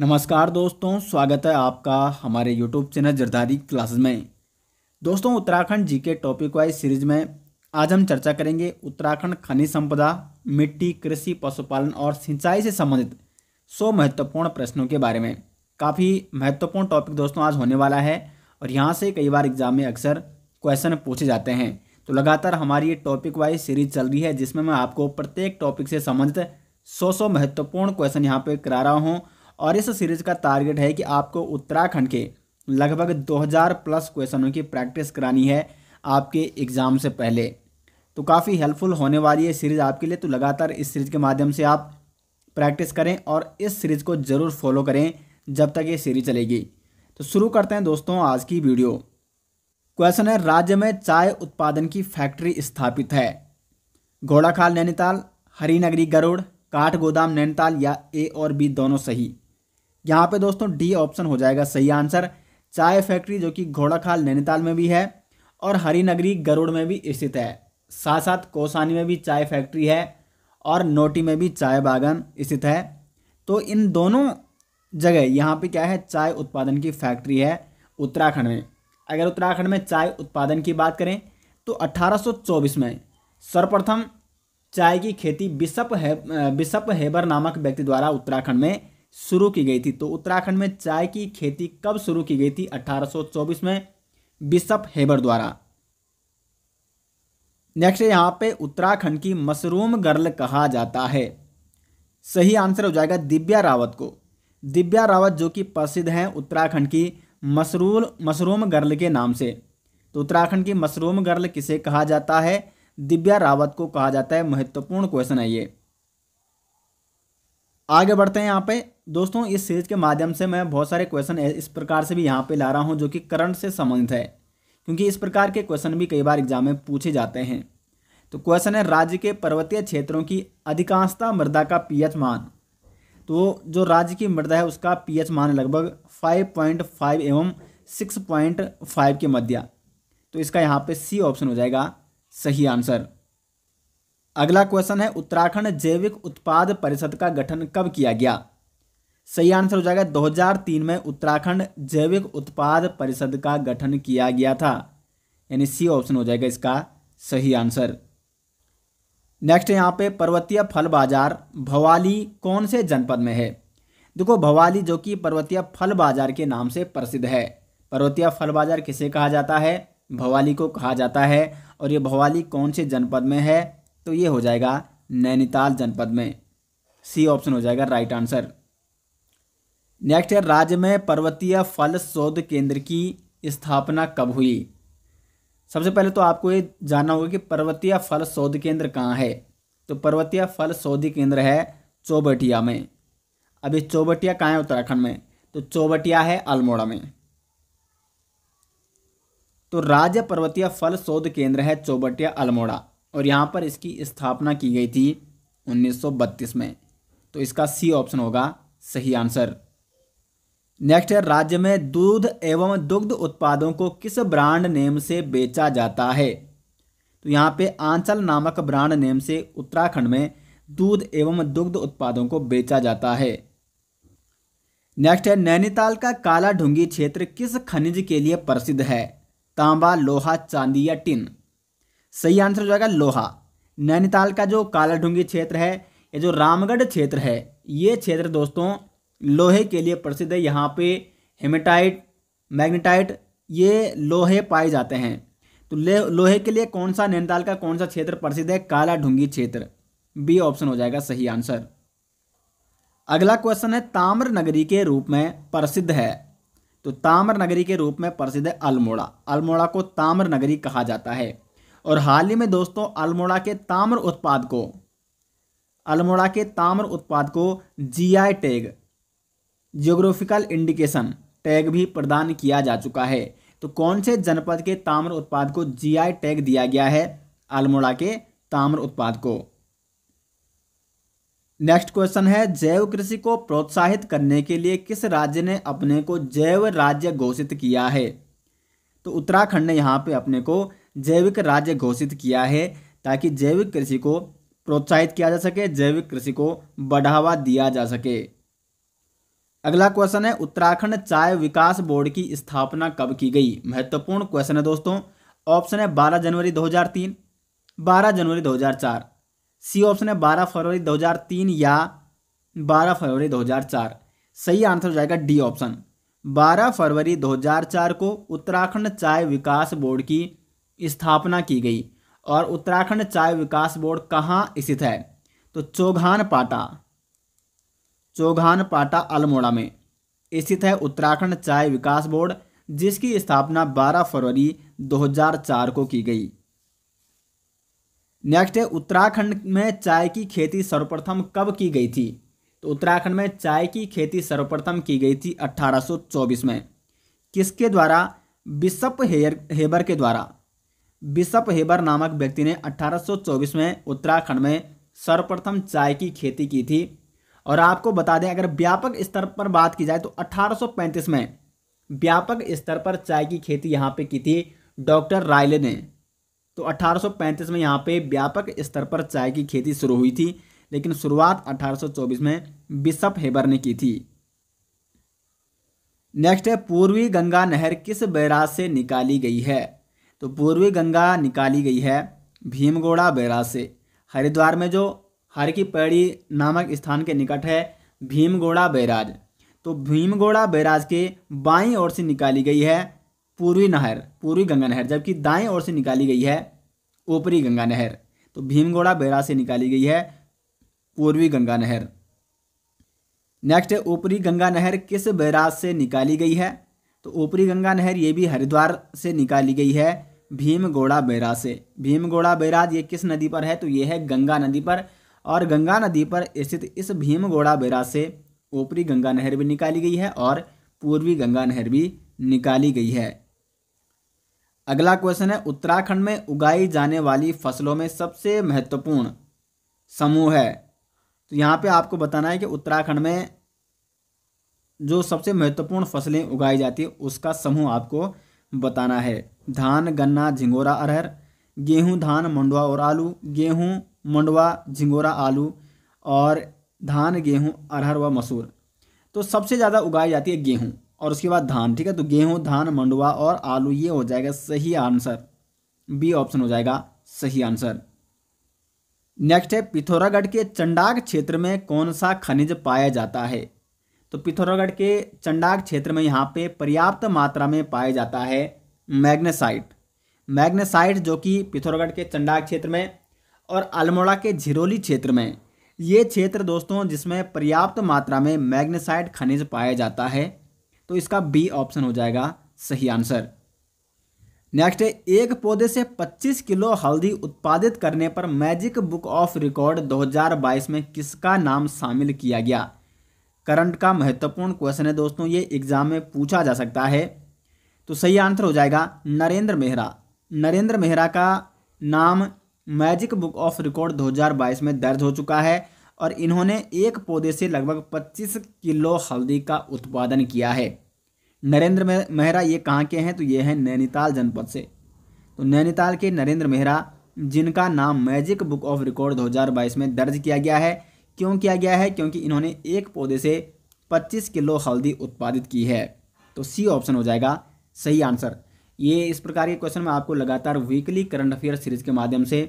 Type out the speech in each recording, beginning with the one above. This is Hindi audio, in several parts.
नमस्कार दोस्तों स्वागत है आपका हमारे यूट्यूब चैनल जरदारी क्लासेस में दोस्तों Uttarakhand GK topic wise series में आज हम चर्चा करेंगे उत्तराखंड खनिज संपदा मिट्टी कृषि पशुपालन और सिंचाई से संबंधित सौ महत्वपूर्ण प्रश्नों के बारे में काफ़ी महत्वपूर्ण टॉपिक दोस्तों आज होने वाला है और यहाँ से कई बार एग्जाम में अक्सर क्वेश्चन पूछे जाते हैं तो लगातार हमारी ये टॉपिक वाइज सीरीज चल रही है जिसमें मैं आपको प्रत्येक टॉपिक से संबंधित सौ सौ महत्वपूर्ण क्वेश्चन यहाँ पे करा रहा हूँ और इस सीरीज़ का टारगेट है कि आपको उत्तराखंड के लगभग 2000 प्लस क्वेश्चनों की प्रैक्टिस करानी है आपके एग्ज़ाम से पहले तो काफ़ी हेल्पफुल होने वाली है सीरीज़ आपके लिए तो लगातार इस सीरीज़ के माध्यम से आप प्रैक्टिस करें और इस सीरीज़ को ज़रूर फॉलो करें जब तक ये सीरीज़ चलेगी तो शुरू करते हैं दोस्तों आज की वीडियो क्वेश्चन है राज्य में चाय उत्पादन की फैक्ट्री स्थापित है घोड़ाखाल नैनीताल नगरी गरुड़ काठ गोदाम नैनीताल या ए और बी दोनों सही यहाँ पे दोस्तों डी ऑप्शन हो जाएगा सही आंसर चाय फैक्ट्री जो कि घोड़ाखाल नैनीताल में भी है और हरिनगरी गरुड़ में भी स्थित है साथ साथ कोसानी में भी चाय फैक्ट्री है और नोटी में भी चाय बागान स्थित है तो इन दोनों जगह यहाँ पे क्या है चाय उत्पादन की फैक्ट्री है उत्तराखंड में अगर उत्तराखंड में चाय उत्पादन की बात करें तो 1824 में सर्वप्रथम चाय की खेती बिशप है बिशप हेबर नामक व्यक्ति द्वारा उत्तराखंड में शुरू की गई थी तो उत्तराखंड में चाय की खेती कब शुरू की गई थी 1824 में बिशप हेबर द्वारा नेक्स्ट यहां पे उत्तराखंड की मशरूम गर्ल कहा जाता है सही आंसर हो जाएगा दिव्या रावत को दिव्या रावत जो कि प्रसिद्ध हैं उत्तराखंड की मशरूल मशरूम गर्ल के नाम से तो उत्तराखंड की मशरूम गर्ल किसे कहा जाता है दिव्या रावत को कहा जाता है महत्वपूर्ण क्वेश्चन है ये आगे बढ़ते हैं यहाँ पे दोस्तों इस सीरीज के माध्यम से मैं बहुत सारे क्वेश्चन इस प्रकार से भी यहाँ पे ला रहा हूँ जो कि करंट से संबंधित है क्योंकि इस प्रकार के क्वेश्चन भी कई बार एग्जाम में पूछे जाते हैं तो क्वेश्चन है राज्य के पर्वतीय क्षेत्रों की अधिकांशता मृदा का पीएच मान तो जो राज्य की मृदा है उसका पी मान लगभग फाइव एवं सिक्स के मध्य तो इसका यहाँ पर सी ऑप्शन हो जाएगा सही आंसर अगला क्वेश्चन है उत्तराखंड जैविक उत्पाद परिषद का गठन कब किया गया सही आंसर हो जाएगा 2003 में उत्तराखंड जैविक उत्पाद परिषद का गठन किया गया था यानी सी ऑप्शन हो जाएगा इसका सही आंसर नेक्स्ट यहाँ पे पर्वतीय फल बाजार भवाली कौन से जनपद में है देखो भवाली जो कि पर्वतीय फल बाजार के नाम से प्रसिद्ध है पर्वतीय फल बाजार किसे कहा जाता है भवाली को कहा जाता है और ये भवाली कौन से जनपद में है तो ये हो जाएगा नैनीताल जनपद में सी ऑप्शन हो जाएगा राइट आंसर नेक्स्ट है राज्य में पर्वतीय फल शोध केंद्र की स्थापना कब हुई सबसे पहले तो आपको ये जानना होगा कि पर्वतीय फल शोध केंद्र कहाँ है तो पर्वतीय फल शोध केंद्र है चौबटिया में अभी चौबटिया कहाँ है उत्तराखंड में तो चौबटिया है अल्मोड़ा में तो राज्य पर्वतीय फल शोध केंद्र है चौबटिया अल्मोड़ा और यहाँ पर इसकी स्थापना की गई थी 1932 में तो इसका सी ऑप्शन होगा सही आंसर नेक्स्ट है राज्य में दूध एवं दुग्ध उत्पादों को किस ब्रांड नेम से बेचा जाता है तो यहाँ पे आंचल नामक ब्रांड नेम से उत्तराखंड में दूध एवं दुग्ध उत्पादों को बेचा जाता है नेक्स्ट है नैनीताल का काला ढूंगी क्षेत्र किस खनिज के लिए प्रसिद्ध है तांबा लोहा चांदी या टिन सही आंसर हो जाएगा लोहा नैनीताल का जो काला ढूंगी क्षेत्र है ये जो रामगढ़ क्षेत्र है ये क्षेत्र दोस्तों लोहे के लिए प्रसिद्ध है यहाँ पे हेमेटाइट मैग्नेटाइट ये लोहे पाए जाते हैं तो लोहे के लिए कौन सा नैनीताल का कौन सा क्षेत्र प्रसिद्ध है काला ढूंगी क्षेत्र बी ऑप्शन हो जाएगा सही आंसर अगला क्वेश्चन है ताम्र नगरी के रूप में प्रसिद्ध है तो ताम्र नगरी के रूप में प्रसिद्ध है अल्मोड़ा अल्मोड़ा को ताम्र नगरी कहा जाता है और हाल ही में दोस्तों अल्मोड़ा के ताम्र उत्पाद को अल्मोड़ा के ताम्र उत्पाद को GI tag geographical indication tag भी प्रदान किया जा चुका है तो कौन से जनपद के ताम्र उत्पाद को जीआई टैग दिया गया है अल्मोड़ा के ताम्र उत्पाद को नेक्स्ट क्वेश्चन है जैव कृषि को प्रोत्साहित करने के लिए किस राज्य ने अपने को जैव राज्य घोषित किया है तो उत्तराखंड ने यहाँ पे अपने को जैविक राज्य घोषित किया है ताकि जैविक कृषि को प्रोत्साहित किया जा सके जैविक कृषि को बढ़ावा दिया जा सके अगला क्वेश्चन है उत्तराखंड चाय विकास बोर्ड की स्थापना कब की गई महत्वपूर्ण क्वेश्चन है दोस्तों ऑप्शन है बारह जनवरी 2003 बारह जनवरी 2004 सी ऑप्शन है बारह फरवरी 2003 या बारह फरवरी 2004 सही आंसर हो जाएगा डी ऑप्शन बारह फरवरी 2004 को उत्तराखंड चाय विकास बोर्ड की स्थापना की गई और उत्तराखंड चाय विकास बोर्ड कहाँ स्थित है तो चौघान पाटा चौघान पाटा अल्मोड़ा में स्थित है उत्तराखंड चाय विकास बोर्ड जिसकी स्थापना 12 फरवरी 2004 को की गई नेक्स्ट है उत्तराखंड में चाय की खेती सर्वप्रथम कब की गई थी तो उत्तराखंड में चाय की खेती सर्वप्रथम की गई थी 1824 में किसके द्वारा बिशप हेयर हेबर के द्वारा बिशप हेबर नामक व्यक्ति ने 1824 में उत्तराखंड में सर्वप्रथम चाय की खेती की थी और आपको बता दें अगर व्यापक स्तर पर बात की जाए तो 1835 में व्यापक स्तर पर चाय की खेती यहाँ पे की थी डॉक्टर रायले ने तो 1835 में यहाँ पे व्यापक स्तर पर चाय की खेती शुरू हुई थी लेकिन शुरुआत 1824 में बिशप हेबर ने की थी नेक्स्ट है पूर्वी गंगा नहर किस बैराज से निकाली गई है तो पूर्वी गंगा निकाली गई है भीमगोड़ा बैराज से हरिद्वार में जो हर की पैड़ी नामक स्थान के निकट है भीमगोड़ा बैराज तो भीमगोड़ा बैराज के बाईं ओर से निकाली गई है पूर्वी नहर पूर्वी गंगा नहर जबकि दाएं ओर से निकाली गई है ऊपरी गंगा नहर तो भीमगोड़ा बैराज से निकाली गई है पूर्वी गंगा नहर नेक्स्ट ऊपरी गंगा नहर किस बैराज से निकाली गई है तो ऊपरी गंगा नहर ये भी हरिद्वार से निकाली गई है भीमगोड़ा बैराज से भीमगोड़ा बैराज ये किस नदी पर है तो ये है गंगा नदी पर और गंगा नदी पर स्थित इस भीमगोड़ा बेरा से ऊपरी गंगा नहर भी निकाली गई है और पूर्वी गंगा नहर भी निकाली गई है अगला क्वेश्चन है उत्तराखंड में उगाई जाने वाली फसलों में सबसे महत्वपूर्ण समूह है तो यहाँ पे आपको बताना है कि उत्तराखंड में जो सबसे महत्वपूर्ण फसलें उगाई जाती है उसका समूह आपको बताना है धान गन्ना झिंगोरा अरहर गेहूं धान मंडुआ और आलू गेहूं मंडवा झिंगोरा आलू और धान गेहूँ अरहर व मसूर तो सबसे ज़्यादा उगाई जाती है गेहूँ और उसके बाद धान ठीक है तो गेहूँ धान मंडवा और आलू ये हो जाएगा सही आंसर बी ऑप्शन हो जाएगा सही आंसर नेक्स्ट है पिथौरागढ़ के चंडाग क्षेत्र में कौन सा खनिज पाया जाता है तो पिथौरागढ़ के चंडाग क्षेत्र में यहाँ पे पर्याप्त मात्रा में पाया जाता है मैग्नेसाइट मैग्नेसाइट जो कि पिथौरागढ़ के चंडाग क्षेत्र में और अल्मोड़ा के झिरोली क्षेत्र में ये क्षेत्र दोस्तों जिसमें पर्याप्त मात्रा में मैग्नेसाइड खनिज पाया जाता है तो इसका बी ऑप्शन हो जाएगा सही आंसर नेक्स्ट है एक पौधे से 25 किलो हल्दी उत्पादित करने पर मैजिक बुक ऑफ रिकॉर्ड 2022 में किसका नाम शामिल किया गया करंट का महत्वपूर्ण क्वेश्चन है दोस्तों ये एग्जाम में पूछा जा सकता है तो सही आंसर हो जाएगा नरेंद्र मेहरा नरेंद्र मेहरा का नाम मैजिक बुक ऑफ रिकॉर्ड 2022 में दर्ज हो चुका है और इन्होंने एक पौधे से लगभग 25 किलो हल्दी का उत्पादन किया है नरेंद्र मेहरा ये कहाँ के हैं तो ये हैं नैनीताल जनपद से तो नैनीताल के नरेंद्र मेहरा जिनका नाम मैजिक बुक ऑफ रिकॉर्ड 2022 में दर्ज किया गया है क्यों किया गया है क्योंकि इन्होंने एक पौधे से 25 किलो हल्दी उत्पादित की है तो सी ऑप्शन हो जाएगा सही आंसर ये इस प्रकार के क्वेश्चन मैं आपको लगातार वीकली करंट अफेयर्स सीरीज के माध्यम से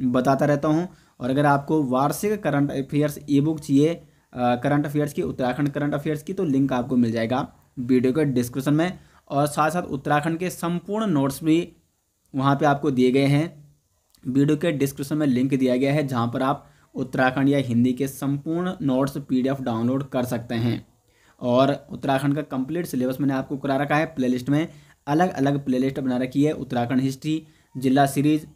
बताता रहता हूँ और अगर आपको वार्षिक करंट अफेयर्स ई बुक चाहिए करंट अफेयर्स की उत्तराखंड करंट अफेयर्स की तो लिंक आपको मिल जाएगा वीडियो के डिस्क्रिप्शन में और साथ साथ उत्तराखंड के संपूर्ण नोट्स भी वहाँ पे आपको दिए गए हैं वीडियो के डिस्क्रिप्शन में लिंक दिया गया है जहाँ पर आप उत्तराखंड या हिंदी के संपूर्ण नोट्स पी डाउनलोड कर सकते हैं और उत्तराखंड का कंप्लीट सिलेबस मैंने आपको करा रखा है प्लेलिस्ट में अलग अलग प्लेलिस्ट बना रखी है उत्तराखंड हिस्ट्री जिला सीरीज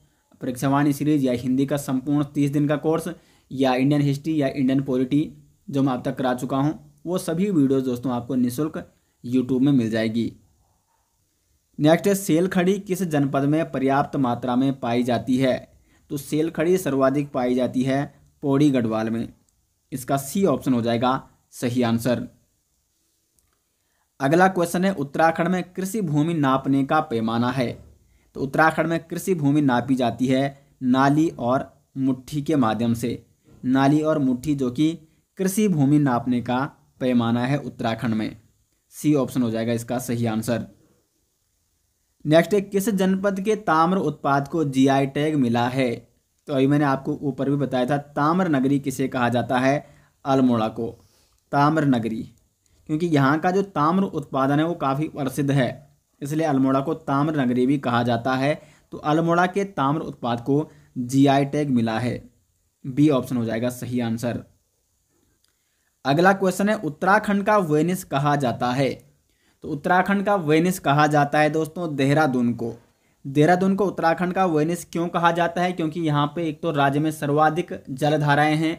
परीक्षावाणी सीरीज या हिंदी का संपूर्ण तीस दिन का कोर्स या इंडियन हिस्ट्री या इंडियन पॉलिटी जो मैं अब तक करा चुका हूँ वो सभी वीडियोज़ दोस्तों आपको निःशुल्क यूट्यूब में मिल जाएगी नेक्स्ट है सेल खड़ी किस जनपद में पर्याप्त मात्रा में पाई जाती है तो सेल खड़ी सर्वाधिक पाई जाती है पौड़ी गढ़वाल में इसका सी ऑप्शन हो जाएगा सही आंसर अगला क्वेश्चन है उत्तराखंड में कृषि भूमि नापने का पैमाना है तो उत्तराखंड में कृषि भूमि नापी जाती है नाली और मुट्ठी के माध्यम से नाली और मुट्ठी जो कि कृषि भूमि नापने का पैमाना है उत्तराखंड में सी ऑप्शन हो जाएगा इसका सही आंसर नेक्स्ट है किस जनपद के ताम्र उत्पाद को जी टैग मिला है तो अभी मैंने आपको ऊपर भी बताया था ताम्र नगरी किसे कहा जाता है अल्मोड़ा को ताम्र नगरी क्योंकि यहाँ का जो ताम्र उत्पादन है वो काफ़ी प्रसिद्ध है इसलिए अल्मोड़ा को ताम्र नगरी भी कहा जाता है तो अल्मोड़ा के ताम्र उत्पाद को जी टैग मिला है बी ऑप्शन हो जाएगा सही आंसर अगला क्वेश्चन है उत्तराखंड का वेनिस कहा जाता है तो उत्तराखंड का वेनिस कहा जाता है दोस्तों देहरादून को देहरादून को उत्तराखंड का वेनिस क्यों कहा जाता है क्योंकि यहाँ पे एक तो राज्य में सर्वाधिक जलधाराएं हैं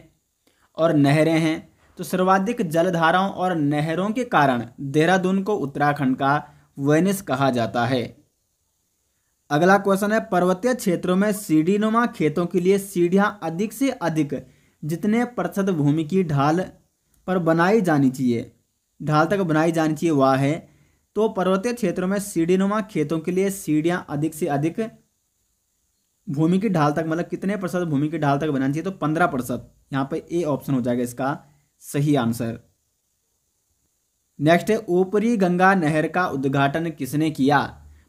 और नहरें हैं तो सर्वाधिक जलधाराओं और नहरों के कारण देहरादून को उत्तराखंड का वेनिस कहा जाता है अगला क्वेश्चन है पर्वतीय क्षेत्रों में सीढ़ीनुमा खेतों के लिए सीढ़ियाँ अधिक से अधिक जितने प्रतिशत भूमि की ढाल पर बनाई जानी चाहिए ढाल तक बनाई जानी चाहिए वह है तो पर्वतीय क्षेत्रों में सीढ़ीनुमा खेतों के लिए सीढ़ियाँ अधिक से अधिक भूमि की ढाल तक मतलब कितने प्रतिशत भूमि की ढाल तक बनानी चाहिए तो पंद्रह प्रतिशत यहाँ पर ए ऑप्शन हो जाएगा इसका सही आंसर नेक्स्ट है ऊपरी गंगा नहर का उद्घाटन किसने किया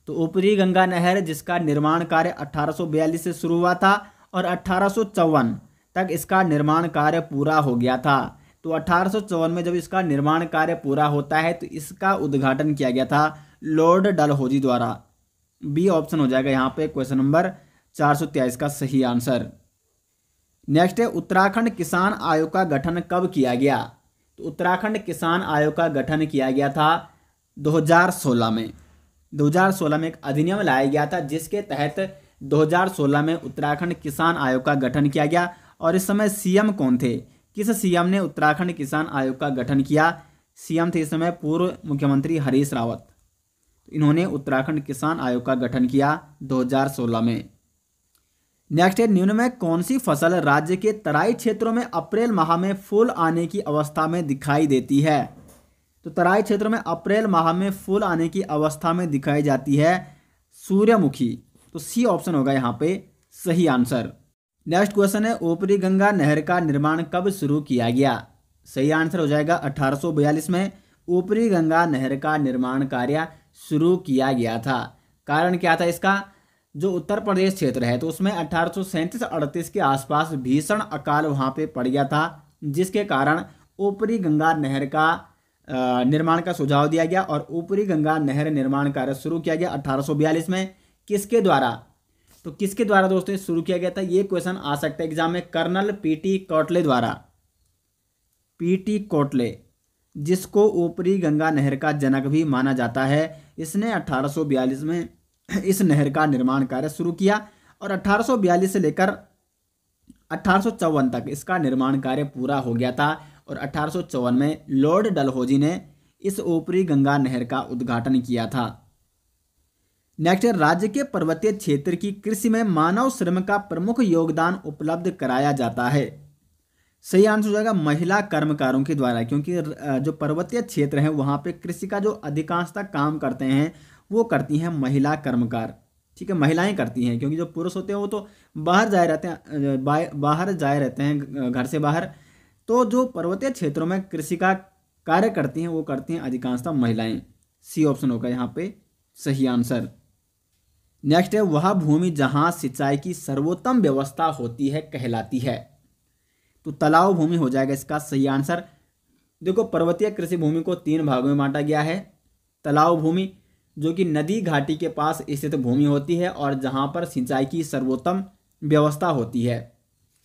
तो ऊपरी गंगा नहर जिसका निर्माण कार्य 1842 से शुरू हुआ था और अठारह तक इसका निर्माण कार्य पूरा हो गया था तो अठारह में जब इसका निर्माण कार्य पूरा होता है तो इसका उद्घाटन किया गया था लॉर्ड डलहोजी द्वारा बी ऑप्शन हो जाएगा यहाँ पे क्वेश्चन नंबर चार का सही आंसर नेक्स्ट है उत्तराखंड किसान आयोग का गठन कब किया गया तो उत्तराखंड किसान आयोग का गठन किया गया था 2016 में 2016 में एक अधिनियम लाया गया था जिसके तहत 2016 में उत्तराखंड किसान आयोग का गठन किया गया और इस समय सीएम कौन थे किस सीएम ने उत्तराखंड किसान आयोग का गठन किया सीएम थे इस समय पूर्व मुख्यमंत्री हरीश रावत इन्होंने उत्तराखंड किसान आयोग का गठन किया 2016 में नेक्स्ट है निम्न में कौन सी फसल राज्य के तराई क्षेत्रों में अप्रैल माह में फूल आने की अवस्था में दिखाई देती है तो तराई क्षेत्रों में अप्रैल माह में फूल आने की अवस्था में दिखाई जाती है सूर्यमुखी तो सी ऑप्शन होगा यहाँ पे सही आंसर नेक्स्ट क्वेश्चन है ऊपरी गंगा नहर का निर्माण कब शुरू किया गया सही आंसर हो जाएगा 1842 में ऊपरी गंगा नहर का निर्माण कार्य शुरू किया गया था कारण क्या था इसका जो उत्तर प्रदेश क्षेत्र है तो उसमें अठारह सैंतीस के आसपास भीषण अकाल वहाँ पे पड़ गया था जिसके कारण ऊपरी गंगा नहर का निर्माण का सुझाव दिया गया और ऊपरी गंगा नहर निर्माण कार्य शुरू किया गया अठारह में किसके द्वारा तो किसके द्वारा दोस्तों शुरू किया गया था ये क्वेश्चन आ सकता है एग्जाम में कर्नल पीटी कोटले द्वारा पीटी कोटले जिसको ऊपरी गंगा नहर का जनक भी माना जाता है इसने 1842 में इस नहर का निर्माण कार्य शुरू किया और 1842 से लेकर अठारह तक इसका निर्माण कार्य पूरा हो गया था और अठारह में लॉर्ड डलहौजी ने इस ऊपरी गंगा नहर का उद्घाटन किया था नेक्स्ट राज्य के पर्वतीय क्षेत्र की कृषि में मानव श्रम का प्रमुख योगदान उपलब्ध कराया जाता है सही आंसर हो जाएगा महिला कर्मकारों के द्वारा क्योंकि जो पर्वतीय क्षेत्र हैं वहाँ पे कृषि का जो अधिकांशता काम करते हैं वो करती हैं महिला कर्मकार ठीक है महिलाएं करती हैं क्योंकि जो पुरुष होते हैं वो तो बाहर जाए रहते हैं बाहर जाए रहते हैं घर से बाहर तो जो पर्वतीय क्षेत्रों में कृषि का कार्य करती हैं वो करती हैं अधिकांशतः महिलाएं सी ऑप्शन होगा यहाँ पे सही आंसर नेक्स्ट है वह भूमि जहाँ सिंचाई की सर्वोत्तम व्यवस्था होती है कहलाती है तो तालाब भूमि हो जाएगा इसका सही आंसर देखो पर्वतीय कृषि भूमि को तीन भागों में बांटा गया है तालाब भूमि जो कि नदी घाटी के पास स्थित भूमि होती है और जहाँ पर सिंचाई की सर्वोत्तम व्यवस्था होती है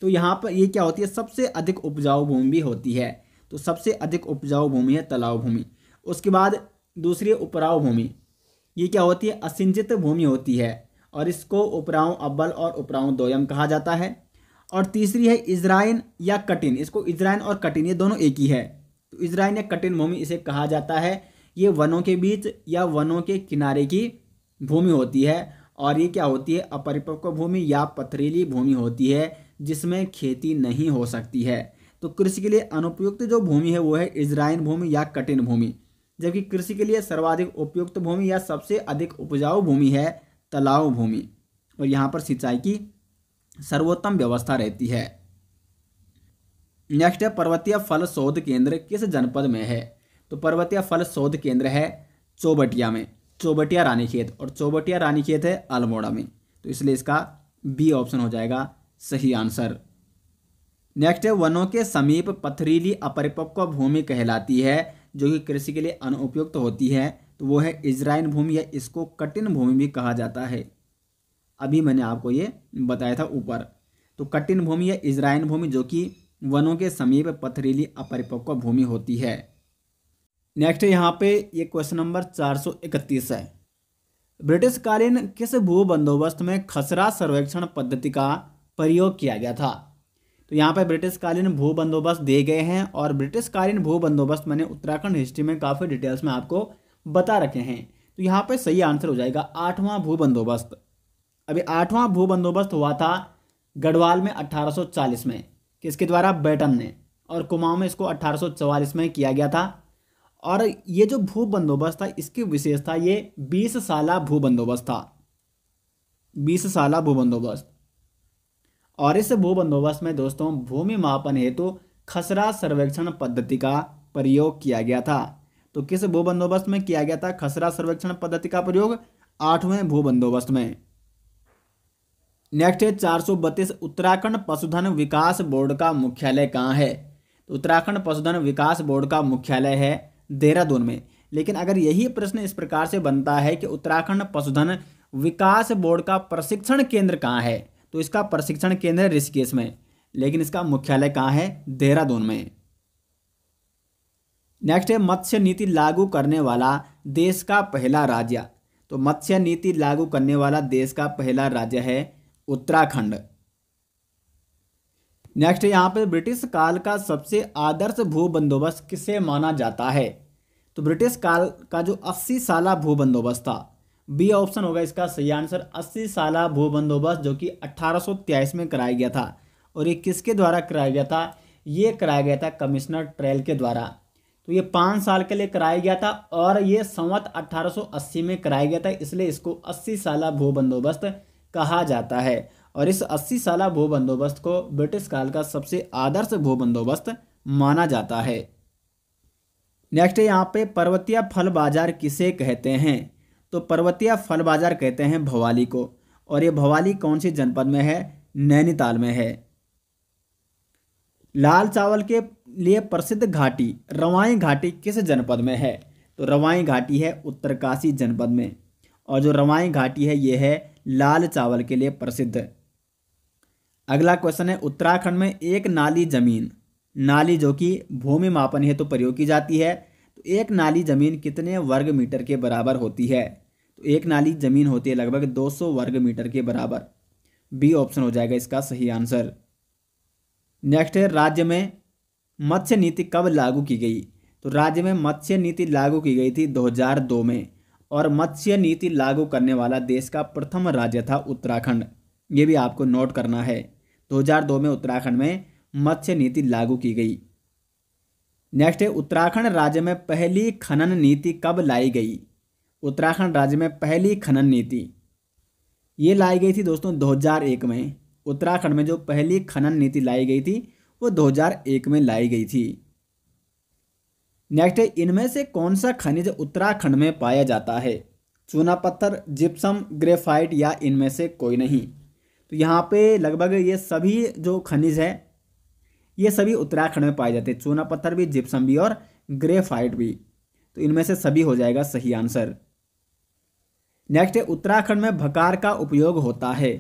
तो यहाँ पर ये क्या होती है सबसे अधिक उपजाऊ भूमि भी होती है तो सबसे अधिक उपजाऊ भूमि है तलाव भूमि उसके बाद दूसरी उपराव भूमि ये क्या होती है असिंचित भूमि होती है और इसको उपराव अब्बल और उपराव दोयम कहा जाता है और तीसरी है इजराइन या कटिन इसको इजराइन और कटिन ये दोनों एक ही है तो इजराइन या कटिन भूमि इसे कहा जाता है ये वनों के बीच या वनों के किनारे की भूमि होती है और ये क्या होती है अपरिपक्व भूमि या पथरीली भूमि होती है जिसमें खेती नहीं हो सकती है तो कृषि के लिए अनुपयुक्त जो भूमि है वो है इजराइन भूमि या कठिन भूमि जबकि कृषि के लिए सर्वाधिक उपयुक्त भूमि या सबसे अधिक उपजाऊ भूमि है तलाव भूमि और यहाँ पर सिंचाई की सर्वोत्तम व्यवस्था रहती है नेक्स्ट है पर्वतीय फल शोध केंद्र किस जनपद में है तो पर्वतीय फल शोध केंद्र है चौबटिया में चौबटिया रानीखेत और चौबटिया रानीखेत है अल्मोड़ा में तो इसलिए इसका बी ऑप्शन हो जाएगा सही आंसर नेक्स्ट है वनों के समीप पथरीली अपरिपक्व भूमि कहलाती है जो कि कृषि के लिए अनुपयुक्त तो होती है तो वो है इजराइन भूमि या इसको कठिन भूमि भी कहा जाता है अभी मैंने आपको ये बताया था ऊपर तो कठिन भूमि या इजराइन भूमि जो कि वनों के समीप पथरीली अपरिपक्व भूमि होती है नेक्स्ट यहाँ पे ये क्वेश्चन नंबर 431 है ब्रिटिश कालीन किस भू बंदोबस्त में खसरा सर्वेक्षण पद्धति का प्रयोग किया गया था तो यहाँ पे ब्रिटिश कालीन भू बंदोबस्त दिए गए हैं और ब्रिटिश कालीन भू बंदोबस्त मैंने उत्तराखंड हिस्ट्री में काफ़ी डिटेल्स में आपको बता रखे हैं तो यहाँ पे सही आंसर हो जाएगा आठवां भू बंदोबस्त अभी आठवां भू बंदोबस्त हुआ था गढ़वाल में 1840 में किसके द्वारा बैटन ने और कुमाऊं में इसको 1844 में किया गया था और ये जो भू बंदोबस्त था इसकी विशेषता ये बीस साल भू बंदोबस्त था बीस साल भू बंदोबस्त और इस भू बंदोबस्त में दोस्तों भूमि मापन हेतु खसरा सर्वेक्षण पद्धति का प्रयोग किया गया था तो किस भू बंदोबस्त में किया गया था खसरा सर्वेक्षण पद्धति का प्रयोग आठवें भू बंदोबस्त में नेक्स्ट है चार सौ बत्तीस उत्तराखंड पशुधन विकास बोर्ड का मुख्यालय कहाँ है तो उत्तराखंड पशुधन विकास बोर्ड का मुख्यालय है देहरादून में लेकिन अगर यही प्रश्न इस प्रकार से बनता है कि उत्तराखंड पशुधन विकास बोर्ड का प्रशिक्षण केंद्र कहाँ है तो इसका प्रशिक्षण केंद्र ऋषिकेश में लेकिन इसका मुख्यालय कहाँ है देहरादून में नेक्स्ट है मत्स्य नीति लागू करने वाला देश का पहला राज्य तो मत्स्य नीति लागू करने वाला देश का पहला राज्य है उत्तराखंड नेक्स्ट यहाँ पर ब्रिटिश काल का सबसे आदर्श भू बंदोबस्त किसे माना जाता है तो ब्रिटिश काल का जो 80 साल भू बंदोबस्त था बी ऑप्शन होगा इसका सही आंसर 80 साल भू बंदोबस्त जो कि अट्ठारह में कराया गया था और ये किसके द्वारा कराया गया था ये कराया गया था कमिश्नर ट्रेल के द्वारा तो ये पाँच साल के लिए कराया गया था और ये संवत 1880 में कराया गया था इसलिए इसको 80 साल भू बंदोबस्त कहा जाता है और इस 80 साल भू बंदोबस्त को ब्रिटिश काल का सबसे आदर्श भू बंदोबस्त माना जाता है नेक्स्ट यहाँ पे पर्वतीय फल बाजार किसे कहते हैं तो पर्वतीय फल बाजार कहते हैं भवाली को और ये भवाली कौन सी जनपद में है नैनीताल में है लाल चावल के लिए प्रसिद्ध घाटी रवाई घाटी किस जनपद में है तो रवाई घाटी है उत्तरकाशी जनपद में और जो रवाई घाटी है ये है लाल चावल के लिए प्रसिद्ध अगला क्वेश्चन है उत्तराखंड में एक नाली जमीन नाली जो कि भूमि मापन हेतु तो प्रयोग की जाती है तो एक नाली जमीन कितने वर्ग मीटर के बराबर होती है तो एक नाली जमीन होती है लगभग 200 वर्ग मीटर के बराबर बी ऑप्शन हो जाएगा इसका सही आंसर नेक्स्ट है राज्य में मत्स्य नीति कब लागू की गई तो राज्य में मत्स्य नीति लागू की गई थी 2002 में और मत्स्य नीति लागू करने वाला देश का प्रथम राज्य था उत्तराखंड ये भी आपको नोट करना है 2002 में उत्तराखंड में मत्स्य नीति लागू की गई नेक्स्ट है उत्तराखंड राज्य में पहली खनन नीति कब लाई गई उत्तराखंड राज्य में पहली खनन नीति ये लाई गई थी दोस्तों 2001 में उत्तराखंड में जो पहली खनन नीति लाई गई थी वो 2001 में लाई गई थी नेक्स्ट है इनमें से कौन सा खनिज उत्तराखंड में पाया जाता है चूना पत्थर जिप्सम ग्रेफाइट या इनमें से कोई नहीं तो यहाँ पे लगभग ये सभी जो खनिज है ये सभी उत्तराखंड में पाए जाते हैं चूना पत्थर भी जिप्सम भी और ग्रेफाइट भी तो इनमें से सभी हो जाएगा सही आंसर नेक्स्ट है उत्तराखंड में भकार का उपयोग होता है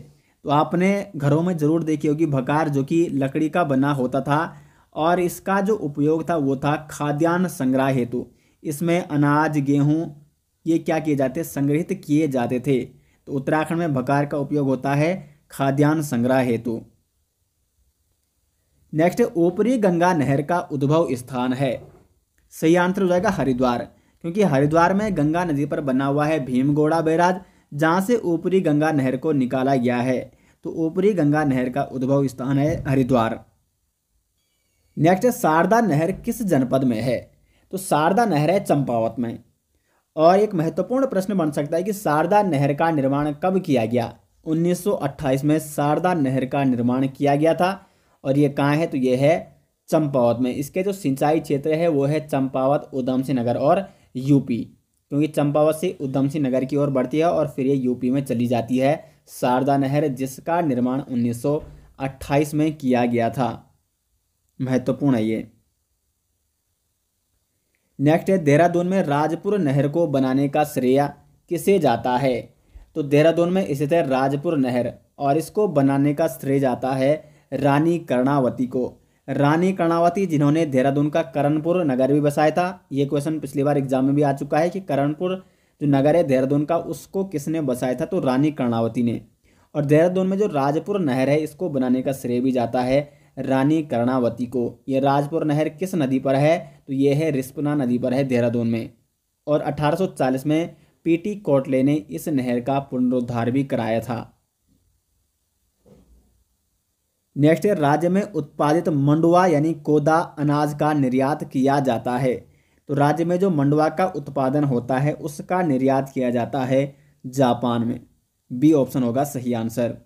तो आपने घरों में ज़रूर देखी होगी भकार जो कि लकड़ी का बना होता था और इसका जो उपयोग था वो था खाद्यान्न संग्रह हेतु इसमें अनाज गेहूँ ये क्या किए जाते संग्रहित किए जाते थे तो उत्तराखंड में भकार का उपयोग होता है खाद्यान्न संग्रह हेतु नेक्स्ट ऊपरी गंगा नहर का उद्भव स्थान है सही आंसर हो जाएगा हरिद्वार क्योंकि हरिद्वार में गंगा नदी पर बना हुआ है भीमगोड़ा बैराज जहाँ से ऊपरी गंगा नहर को निकाला गया है तो ऊपरी गंगा नहर का उद्भव स्थान है हरिद्वार नेक्स्ट शारदा नहर किस जनपद में है तो शारदा नहर है चंपावत में और एक महत्वपूर्ण प्रश्न बन सकता है कि शारदा नहर का निर्माण कब किया गया 1928 में शारदा नहर का निर्माण किया गया था और ये कहाँ है तो ये है चंपावत में इसके जो सिंचाई क्षेत्र है वो है चंपावत उधम सिंह नगर और यूपी क्योंकि चंपावत से उधम सिंह नगर की ओर बढ़ती है और फिर ये यूपी में चली जाती है शारदा नहर जिसका निर्माण 1928 में किया गया था महत्वपूर्ण है ये नेक्स्ट है देहरादून में राजपुर नहर को बनाने का श्रेय किसे जाता है तो देहरादून में स्थित है राजपुर नहर और इसको बनाने का श्रेय जाता है रानी कर्णावती को रानी कर्णावती जिन्होंने देहरादून का करणपुर नगर भी बसाया था ये क्वेश्चन पिछली बार एग्जाम में भी आ चुका है कि करणपुर जो नगर है देहरादून का उसको किसने बसाया था तो रानी कर्णावती ने और देहरादून में जो राजपुर नहर है इसको बनाने का श्रेय भी जाता है रानी कर्णावती को ये राजपुर नहर किस नदी पर है तो ये है रिस्पना नदी पर है देहरादून में और 1840 में पीटी कोटले ने इस नहर का पुनरुद्धार भी कराया था नेक्स्ट राज्य में उत्पादित मंडुआ यानी कोदा अनाज का निर्यात किया जाता है तो राज्य में जो मंडुआ का उत्पादन होता है उसका निर्यात किया जाता है जापान में बी ऑप्शन होगा सही आंसर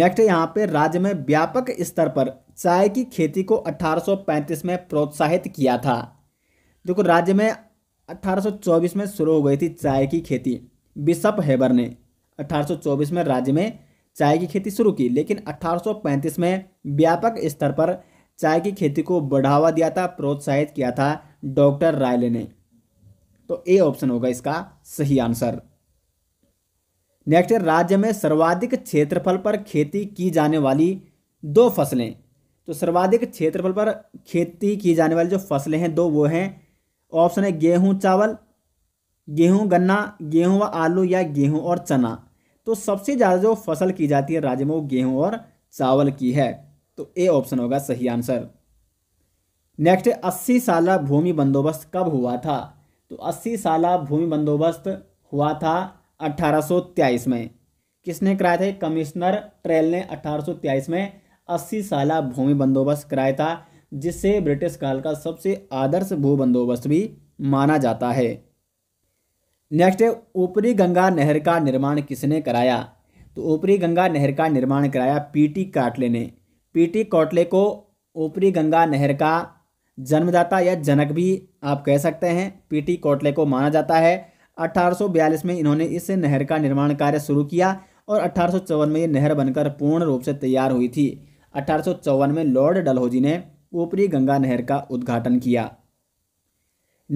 नेक्स्ट यहाँ पे राज्य में व्यापक स्तर पर चाय की खेती को 1835 में प्रोत्साहित किया था देखो राज्य में 1824 में शुरू हो गई थी चाय की खेती बिशप हेबर ने 1824 में राज्य में चाय की खेती शुरू की लेकिन 1835 में व्यापक स्तर पर चाय की खेती को बढ़ावा दिया था प्रोत्साहित किया था डॉक्टर रायले ने तो ए ऑप्शन होगा इसका सही आंसर नेक्स्ट राज्य में सर्वाधिक क्षेत्रफल पर खेती की जाने वाली दो फसलें तो सर्वाधिक क्षेत्रफल पर खेती की जाने वाली जो फसलें हैं दो वो हैं ऑप्शन है गेहूं चावल गेहूं गन्ना गेहूं व आलू या गेहूं और चना तो सबसे ज़्यादा जो फसल की जाती है राज्य में वो गेहूं और चावल की है तो ए ऑप्शन होगा सही आंसर नेक्स्ट अस्सी साल भूमि बंदोबस्त कब हुआ था तो अस्सी साल भूमि बंदोबस्त हुआ था अठारह में किसने कराया था कमिश्नर ट्रेल ने अठारह में अस्सी साल भूमि बंदोबस्त कराया था जिसे ब्रिटिश काल का सबसे आदर्श भू बंदोबस्त भी माना जाता है नेक्स्ट है ऊपरी गंगा नहर का निर्माण किसने कराया तो ऊपरी गंगा नहर का निर्माण कराया पीटी काटले ने पीटी कोटले को ऊपरी गंगा नहर का जन्मदाता या जनक भी आप कह सकते हैं पीटी कोटले को माना जाता है 1842 में इन्होंने इस नहर का निर्माण कार्य शुरू किया और अठारह में ये नहर बनकर पूर्ण रूप से तैयार हुई थी अठारह में लॉर्ड डलहौजी ने ऊपरी गंगा नहर का उद्घाटन किया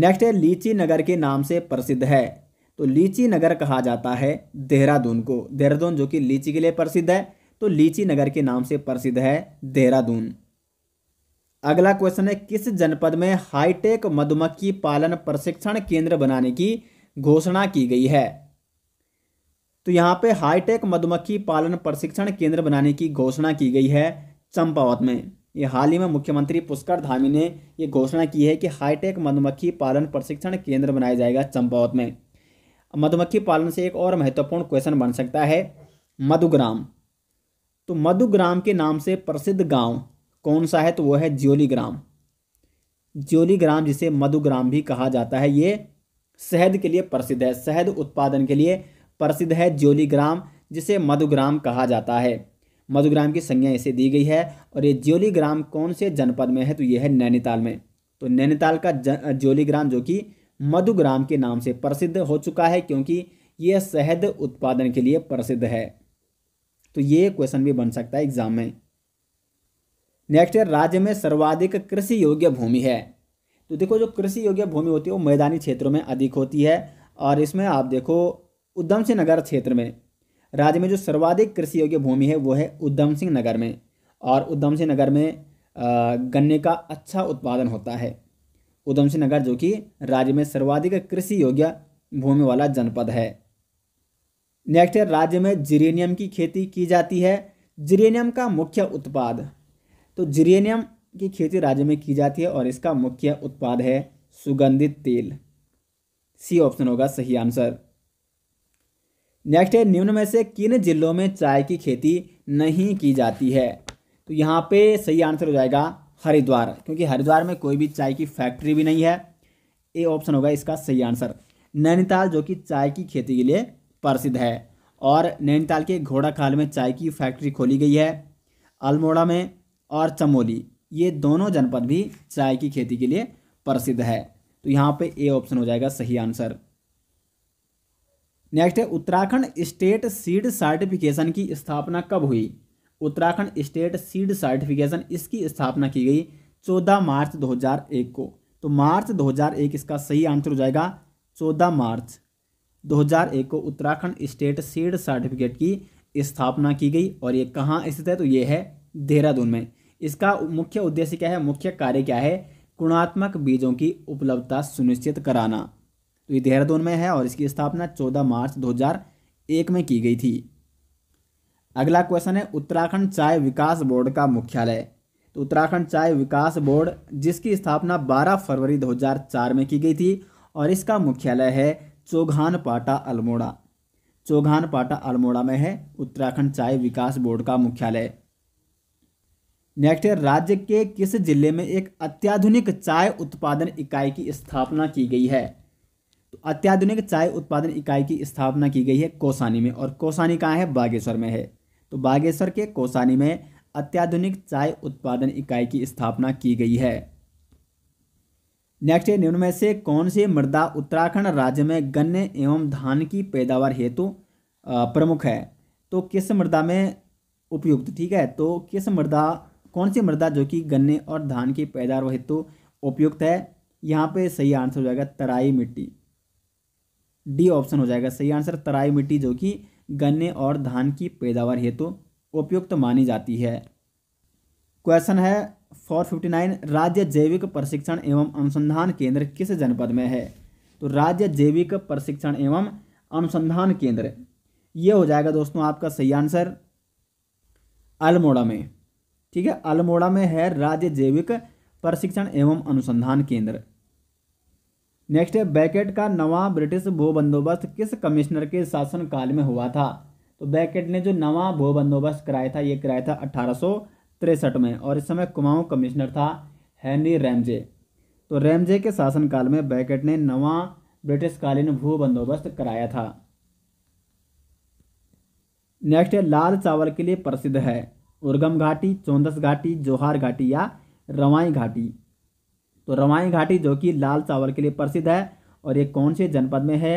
नेक्स्ट है लीची नगर के नाम से प्रसिद्ध है तो लीची नगर कहा जाता है देहरादून को देहरादून जो कि लीची के लिए प्रसिद्ध है तो लीची नगर के नाम से प्रसिद्ध है देहरादून अगला क्वेश्चन है किस जनपद में हाईटेक मधुमक्खी पालन प्रशिक्षण केंद्र बनाने की घोषणा की गई है तो यहां पे हाईटेक मधुमक्खी पालन प्रशिक्षण केंद्र बनाने की घोषणा की गई है चंपावत में ये हाल ही में मुख्यमंत्री पुष्कर धामी ने ये घोषणा की है कि हाईटेक मधुमक्खी पालन प्रशिक्षण केंद्र बनाया जाएगा चंपावत में मधुमक्खी पालन से एक और महत्वपूर्ण क्वेश्चन बन सकता है मधुग्राम तो मधुग्राम के नाम से प्रसिद्ध गांव कौन सा है तो वो है ज्योली ग्राम ज्योली ग्राम जिसे मधुग्राम भी कहा जाता है ये शहद के लिए प्रसिद्ध है शहद उत्पादन के लिए प्रसिद्ध है ज्योली ग्राम जिसे मधुग्राम कहा जाता है मधुग्राम की संज्ञा इसे दी गई है और ये ज्योली ग्राम कौन से जनपद में है तो ये है नैनीताल में तो नैनीताल का ज्योली ग्राम जो कि मधुग्राम के नाम से प्रसिद्ध हो चुका है क्योंकि यह शहद उत्पादन के लिए प्रसिद्ध है तो ये क्वेश्चन भी बन सकता है एग्जाम में नेक्स्ट है राज्य में सर्वाधिक कृषि योग्य भूमि है तो देखो जो कृषि योग्य भूमि होती है वो मैदानी क्षेत्रों में अधिक होती है और इसमें आप देखो उधम नगर क्षेत्र में राज्य में जो सर्वाधिक कृषि योग्य भूमि है वो है उधम सिंह नगर में और उधम सिंह नगर में गन्ने का अच्छा उत्पादन होता है उधम सिंह नगर जो कि राज्य में सर्वाधिक कृषि योग्य भूमि वाला जनपद है नेक्स्ट है राज्य में जिरेनियम की खेती की जाती है जिरेनियम का मुख्य उत्पाद तो जिरेनियम की खेती राज्य में की जाती है और इसका मुख्य उत्पाद है सुगंधित तेल सी ऑप्शन होगा सही आंसर नेक्स्ट है निम्न में से किन जिलों में चाय की खेती नहीं की जाती है तो यहाँ पे सही आंसर हो जाएगा हरिद्वार क्योंकि हरिद्वार में कोई भी चाय की फैक्ट्री भी नहीं है ए ऑप्शन होगा इसका सही आंसर नैनीताल जो कि चाय की खेती के लिए प्रसिद्ध है और नैनीताल के घोड़ाखाल में चाय की फैक्ट्री खोली गई है अल्मोड़ा में और चमोली ये दोनों जनपद भी चाय की खेती के लिए प्रसिद्ध है तो यहाँ पे ए ऑप्शन हो जाएगा सही आंसर नेक्स्ट है उत्तराखंड स्टेट सीड सर्टिफिकेशन की स्थापना कब हुई उत्तराखंड स्टेट सीड सर्टिफिकेशन इसकी स्थापना की गई 14 मार्च 2001 को तो मार्च 2001 इसका सही आंसर हो जाएगा 14 मार्च 2001 को उत्तराखंड स्टेट सीड सर्टिफिकेट की स्थापना की गई और ये कहाँ स्थित है तो ये है देहरादून में इसका मुख्य उद्देश्य क्या है मुख्य कार्य क्या है गुणात्मक बीजों की उपलब्धता सुनिश्चित कराना तो ये देहरादून में है और इसकी स्थापना 14 मार्च 2001 में की गई थी अगला क्वेश्चन है उत्तराखंड चाय विकास बोर्ड का मुख्यालय तो उत्तराखंड चाय विकास बोर्ड जिसकी स्थापना 12 फरवरी 2004 में की गई थी और इसका मुख्यालय है चौघान पाटा अल्मोड़ा चौघान पाटा अल्मोड़ा में है उत्तराखंड चाय विकास बोर्ड का मुख्यालय नेक्स्ट राज्य के किस जिले में एक अत्याधुनिक चाय उत्पादन इकाई की स्थापना की गई है अत्याधुनिक चाय उत्पादन इकाई की स्थापना की गई है कोसानी में और कोसानी कहाँ है बागेश्वर में है तो बागेश्वर के कोसानी में अत्याधुनिक चाय उत्पादन इकाई की स्थापना की गई है नेक्स्ट निम्न में से कौन सी मृदा उत्तराखंड राज्य में गन्ने एवं धान की पैदावार हेतु प्रमुख है तो किस मृदा में उपयुक्त ठीक है तो किस मृदा कौन सी मृदा जो कि गन्ने और धान की पैदावार हेतु उपयुक्त है यहाँ पे सही आंसर हो जाएगा तराई मिट्टी डी ऑप्शन हो जाएगा सही आंसर तराई मिट्टी जो कि गन्ने और धान की पैदावार हेतु तो उपयुक्त तो मानी जाती है क्वेश्चन है फोर फिफ्टी नाइन राज्य जैविक प्रशिक्षण एवं अनुसंधान केंद्र किस जनपद में है तो राज्य जैविक प्रशिक्षण एवं अनुसंधान केंद्र ये हो जाएगा दोस्तों आपका सही आंसर अल्मोड़ा में ठीक है अल्मोड़ा में है राज्य जैविक प्रशिक्षण एवं अनुसंधान केंद्र नेक्स्ट है बैकेट का नवा ब्रिटिश भू बंदोबस्त किस कमिश्नर के शासनकाल में हुआ था तो बैकेट ने जो नवा भू बंदोबस्त कराया था ये कराया था अठारह में और इस समय कुमाऊं कमिश्नर था हैनरी रैमजे तो रैमजे के शासनकाल में बैकेट ने नवा ब्रिटिशकालीन भू बंदोबस्त कराया था नेक्स्ट है लाल चावल के लिए प्रसिद्ध है उर्गम घाटी चौंदस घाटी जोहार घाटी या रवाई घाटी तो रवाई घाटी जो कि लाल चावल के लिए प्रसिद्ध है और ये कौन से जनपद में है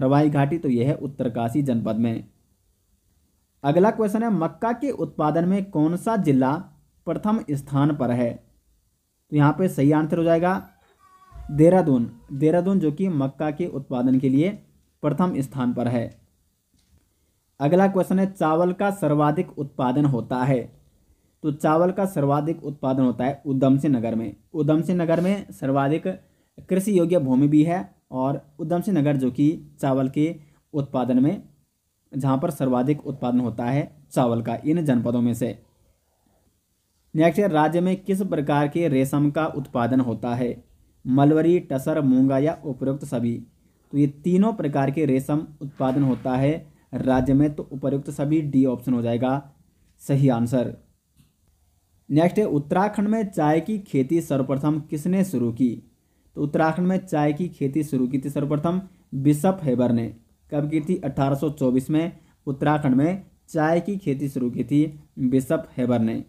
रवाई घाटी तो यह है उत्तरकाशी जनपद में अगला क्वेश्चन है मक्का के उत्पादन में कौन सा जिला प्रथम स्थान पर है तो यहाँ पे सही आंसर हो जाएगा देहरादून देहरादून जो कि मक्का के उत्पादन के लिए प्रथम स्थान पर है अगला क्वेश्चन है चावल का सर्वाधिक उत्पादन होता है तो चावल का सर्वाधिक उत्पादन होता है उधम सिंह नगर में उधम सिंह नगर में सर्वाधिक कृषि योग्य भूमि भी है और उधम नगर जो कि चावल के उत्पादन में जहाँ पर सर्वाधिक उत्पादन होता है चावल का इन जनपदों में से नेक्स्ट है राज्य में किस प्रकार के रेशम का उत्पादन होता है मलवरी टसर मूंगा या उपयुक्त सभी तो ये तीनों प्रकार के रेशम उत्पादन होता है राज्य में तो उपयुक्त सभी डी ऑप्शन हो जाएगा सही आंसर नेक्स्ट है उत्तराखंड में चाय की खेती सर्वप्रथम किसने शुरू की तो उत्तराखंड में चाय की खेती शुरू की थी सर्वप्रथम बिशप हेबर ने कब की थी 1824 में उत्तराखंड में चाय की खेती शुरू की थी बिशप हेबर ने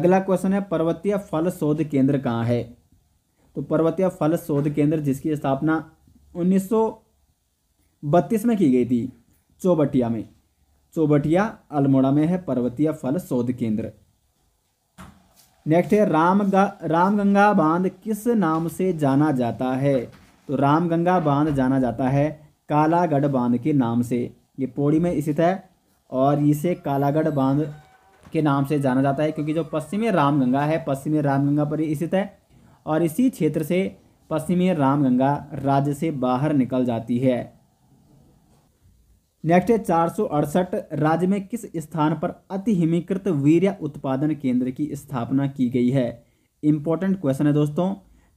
अगला क्वेश्चन है पर्वतीय फल शोध केंद्र कहाँ है तो पर्वतीय फल शोध केंद्र जिसकी स्थापना उन्नीस में की गई थी चौबटिया में चौबटिया अल्मोड़ा में है पर्वतीय फल शोध केंद्र नेक्स्ट है राम रामगंगा बांध किस नाम से जाना जाता है तो रामगंगा बांध जाना जाता है कालागढ़ बांध के नाम से ये पौड़ी में स्थित है और इसे कालागढ़ बांध के नाम से जाना जाता है क्योंकि जो पश्चिमी रामगंगा है पश्चिमी रामगंगा पर स्थित है और इसी क्षेत्र से पश्चिमी रामगंगा राज्य से बाहर निकल जाती है नेक्स्ट है चार राज्य में किस स्थान पर अति हिमीकृत वीर्य उत्पादन केंद्र की स्थापना की गई है इंपॉर्टेंट क्वेश्चन है दोस्तों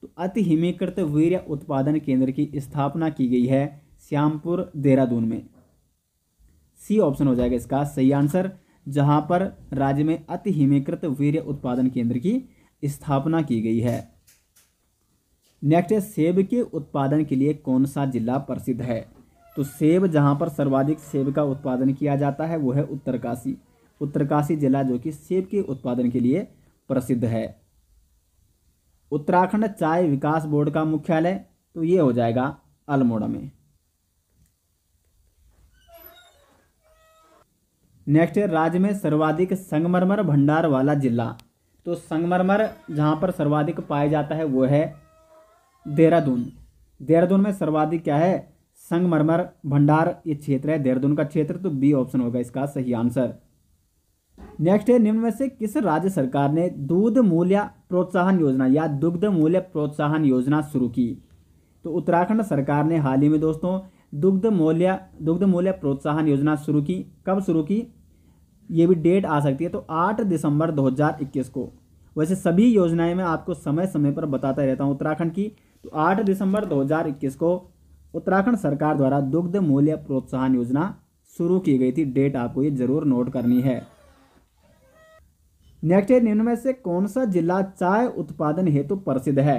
तो अति हिमीकृत वीर्य उत्पादन केंद्र की स्थापना की गई है श्यामपुर देहरादून में सी ऑप्शन हो जाएगा इसका सही आंसर जहां पर राज्य में अति हिमीकृत वीर्य उत्पादन केंद्र की स्थापना की गई है नेक्स्ट है सेब के उत्पादन के लिए कौन सा जिला प्रसिद्ध है तो सेब जहाँ पर सर्वाधिक सेब का उत्पादन किया जाता है वो है उत्तरकाशी उत्तरकाशी जिला जो कि सेब के उत्पादन के लिए प्रसिद्ध है उत्तराखंड चाय विकास बोर्ड का मुख्यालय तो ये हो जाएगा अल्मोड़ा में नेक्स्ट है राज्य में सर्वाधिक संगमरमर भंडार वाला जिला तो संगमरमर जहाँ पर सर्वाधिक पाया जाता है वो है देहरादून देहरादून में सर्वाधिक क्या है संगमरमर भंडार ये क्षेत्र है देहरादून का क्षेत्र तो बी ऑप्शन होगा इसका सही आंसर नेक्स्ट है निम्न में से किस राज्य सरकार ने दूध मूल्य प्रोत्साहन योजना या दुग्ध मूल्य प्रोत्साहन योजना शुरू की तो उत्तराखंड सरकार ने हाल ही में दोस्तों दुग्ध मूल्य दुग्ध मूल्य प्रोत्साहन योजना शुरू की कब शुरू की ये भी डेट आ सकती है तो 8 दिसंबर 2021 को वैसे सभी योजनाएं मैं आपको समय समय पर बताता रहता हूँ उत्तराखंड की तो 8 दिसंबर 2021 को उत्तराखंड सरकार द्वारा दुग्ध मूल्य प्रोत्साहन योजना शुरू की गई थी डेट आपको ये जरूर नोट करनी है नेक्स्ट है निम्न में से कौन सा जिला चाय उत्पादन हेतु तो प्रसिद्ध है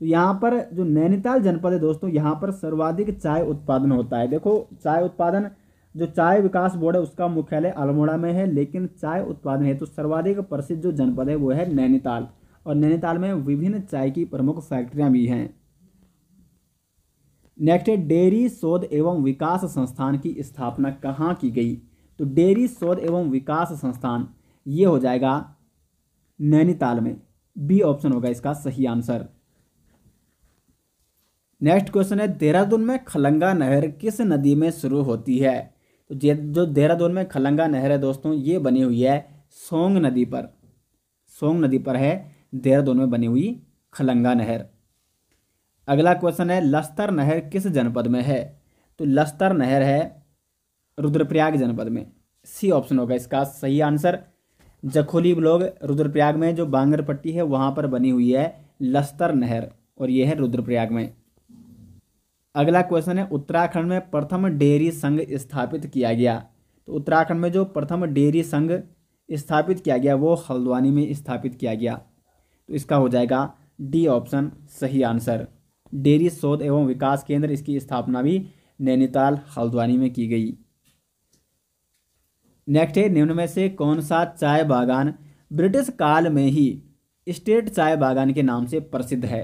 तो यहाँ पर जो नैनीताल जनपद है दोस्तों यहाँ पर सर्वाधिक चाय उत्पादन होता है देखो चाय उत्पादन जो चाय विकास बोर्ड है उसका मुख्यालय अल्मोड़ा में है लेकिन चाय उत्पादन हेतु तो सर्वाधिक प्रसिद्ध जो जनपद है वो है नैनीताल और नैनीताल में विभिन्न चाय की प्रमुख फैक्ट्रियाँ भी हैं नेक्स्ट है डेयरी शोध एवं विकास संस्थान की स्थापना कहाँ की गई तो डेयरी शोध एवं विकास संस्थान ये हो जाएगा नैनीताल में बी ऑप्शन होगा इसका सही आंसर नेक्स्ट क्वेश्चन है देहरादून में खलंगा नहर किस नदी में शुरू होती है तो जो देहरादून में खलंगा नहर है दोस्तों ये बनी हुई है सोंग नदी पर सोंग नदी पर है देहरादून में बनी हुई खलंगा नहर अगला क्वेश्चन है लस्तर नहर किस जनपद में है तो लस्तर नहर है रुद्रप्रयाग जनपद में सी ऑप्शन होगा इसका सही आंसर जखोली ब्लॉग रुद्रप्रयाग में जो बांगर पट्टी है वहाँ पर बनी हुई है लस्तर नहर और यह है रुद्रप्रयाग में अगला क्वेश्चन है उत्तराखंड में प्रथम डेयरी संघ स्थापित किया गया तो उत्तराखंड में जो प्रथम डेयरी संघ स्थापित किया गया वो हल्द्वानी में स्थापित किया गया तो इसका हो जाएगा डी ऑप्शन सही आंसर डेयरी शोध एवं विकास केंद्र इसकी स्थापना भी नैनीताल हल्द्वानी में की गई नेक्स्ट है निम्न में से कौन सा चाय बागान ब्रिटिश काल में ही स्टेट चाय बागान के नाम से प्रसिद्ध है